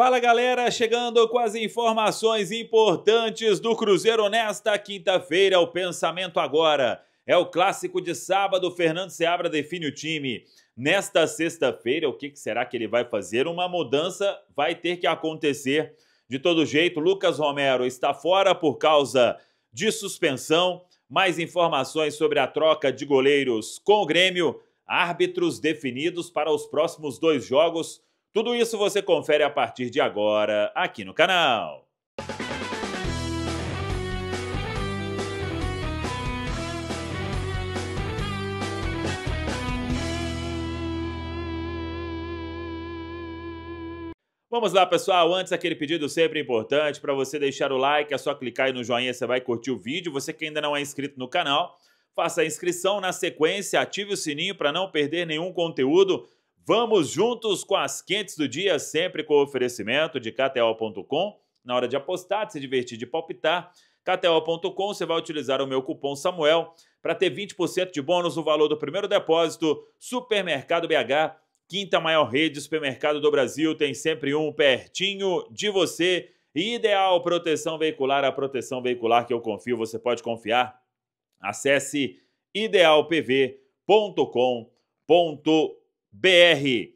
Fala galera, chegando com as informações importantes do Cruzeiro nesta quinta-feira. É o pensamento agora é o clássico de sábado. Fernando Seabra define o time. Nesta sexta-feira, o que será que ele vai fazer? Uma mudança vai ter que acontecer. De todo jeito, Lucas Romero está fora por causa de suspensão. Mais informações sobre a troca de goleiros com o Grêmio. Árbitros definidos para os próximos dois jogos tudo isso você confere a partir de agora aqui no canal. Vamos lá, pessoal. Antes, aquele pedido sempre importante para você deixar o like. É só clicar aí no joinha, você vai curtir o vídeo. Você que ainda não é inscrito no canal, faça a inscrição na sequência, ative o sininho para não perder nenhum conteúdo. Vamos juntos com as quentes do dia, sempre com o oferecimento de KTO.com. Na hora de apostar, de se divertir, de palpitar, KTO.com, você vai utilizar o meu cupom Samuel para ter 20% de bônus no valor do primeiro depósito. Supermercado BH, quinta maior rede de supermercado do Brasil, tem sempre um pertinho de você. Ideal proteção veicular, a proteção veicular que eu confio, você pode confiar. Acesse idealpv.com.br BR.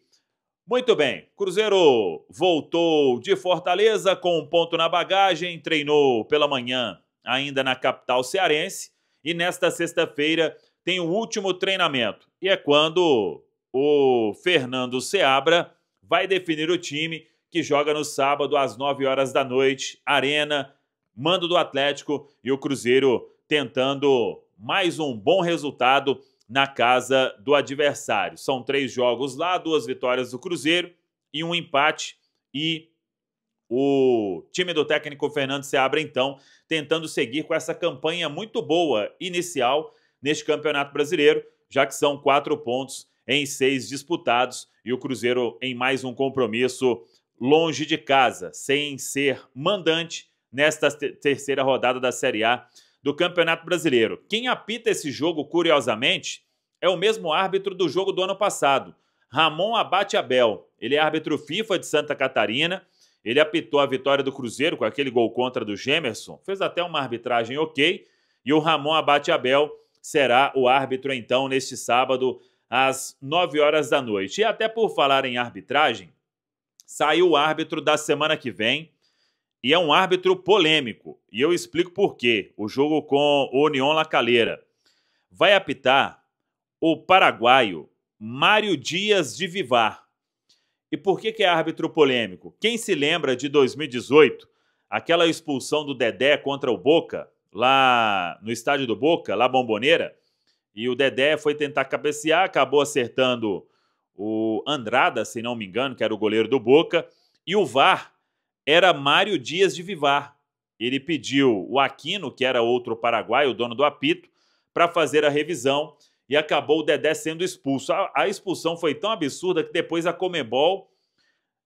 Muito bem, Cruzeiro voltou de Fortaleza com um ponto na bagagem, treinou pela manhã ainda na capital cearense e nesta sexta-feira tem o último treinamento e é quando o Fernando Seabra vai definir o time que joga no sábado às 9 horas da noite, Arena, mando do Atlético e o Cruzeiro tentando mais um bom resultado na casa do adversário. São três jogos lá, duas vitórias do Cruzeiro e um empate. E o time do técnico Fernando se abre então, tentando seguir com essa campanha muito boa inicial neste Campeonato Brasileiro, já que são quatro pontos em seis disputados e o Cruzeiro em mais um compromisso longe de casa, sem ser mandante nesta terceira rodada da Série A do Campeonato Brasileiro. Quem apita esse jogo, curiosamente, é o mesmo árbitro do jogo do ano passado, Ramon Abate Abel. Ele é árbitro FIFA de Santa Catarina. Ele apitou a vitória do Cruzeiro com aquele gol contra do Gemerson. Fez até uma arbitragem ok. E o Ramon Abate Abel será o árbitro, então, neste sábado, às 9 horas da noite. E até por falar em arbitragem, saiu o árbitro da semana que vem. E é um árbitro polêmico. E eu explico por quê. O jogo com o União La Caleira. Vai apitar o paraguaio Mário Dias de Vivar. E por que, que é árbitro polêmico? Quem se lembra de 2018, aquela expulsão do Dedé contra o Boca, lá no estádio do Boca, lá Bomboneira? E o Dedé foi tentar cabecear, acabou acertando o Andrada, se não me engano, que era o goleiro do Boca. E o VAR era Mário Dias de Vivar. Ele pediu o Aquino, que era outro paraguaio, o dono do apito, para fazer a revisão e acabou o Dedé sendo expulso. A, a expulsão foi tão absurda que depois a Comebol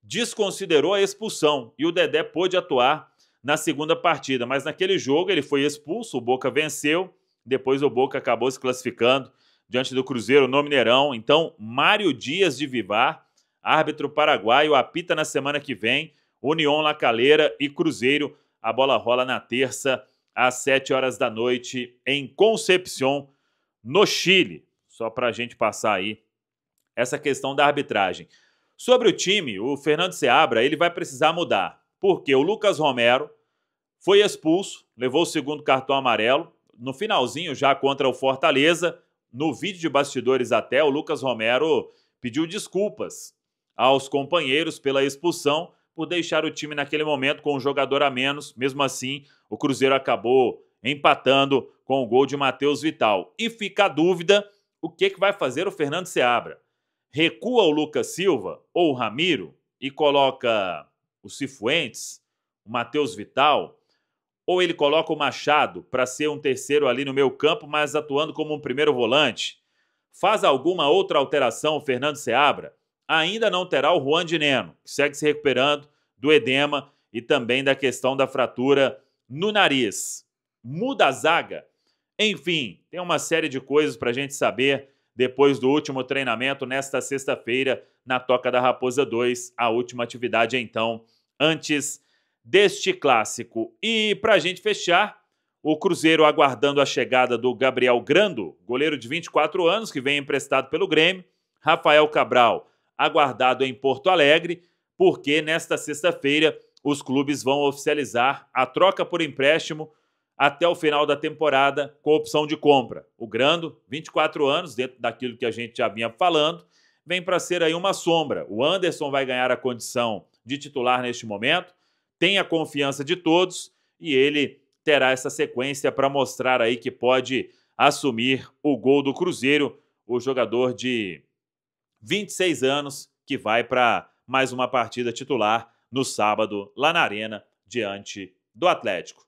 desconsiderou a expulsão e o Dedé pôde atuar na segunda partida. Mas naquele jogo ele foi expulso, o Boca venceu, depois o Boca acabou se classificando diante do Cruzeiro no Mineirão. Então, Mário Dias de Vivar, árbitro paraguaio, apita na semana que vem, União La Calera e Cruzeiro. A bola rola na terça, às 7 horas da noite, em Concepción, no Chile. Só para a gente passar aí essa questão da arbitragem. Sobre o time, o Fernando Seabra ele vai precisar mudar, porque o Lucas Romero foi expulso, levou o segundo cartão amarelo. No finalzinho, já contra o Fortaleza, no vídeo de bastidores até, o Lucas Romero pediu desculpas aos companheiros pela expulsão por deixar o time naquele momento com um jogador a menos. Mesmo assim, o Cruzeiro acabou empatando com o gol de Matheus Vital. E fica a dúvida o que, que vai fazer o Fernando Seabra. Recua o Lucas Silva ou o Ramiro e coloca o Cifuentes, o Matheus Vital, ou ele coloca o Machado para ser um terceiro ali no meio campo, mas atuando como um primeiro volante. Faz alguma outra alteração o Fernando Seabra? Ainda não terá o Juan de Neno, que segue se recuperando do edema e também da questão da fratura no nariz. Muda a zaga enfim, tem uma série de coisas para a gente saber depois do último treinamento nesta sexta-feira na Toca da Raposa 2, a última atividade então antes deste clássico. E para a gente fechar, o Cruzeiro aguardando a chegada do Gabriel Grando, goleiro de 24 anos que vem emprestado pelo Grêmio, Rafael Cabral aguardado em Porto Alegre, porque nesta sexta-feira os clubes vão oficializar a troca por empréstimo até o final da temporada com opção de compra. O Grando, 24 anos, dentro daquilo que a gente já vinha falando, vem para ser aí uma sombra. O Anderson vai ganhar a condição de titular neste momento, tem a confiança de todos e ele terá essa sequência para mostrar aí que pode assumir o gol do Cruzeiro, o jogador de 26 anos que vai para mais uma partida titular no sábado lá na Arena diante do Atlético.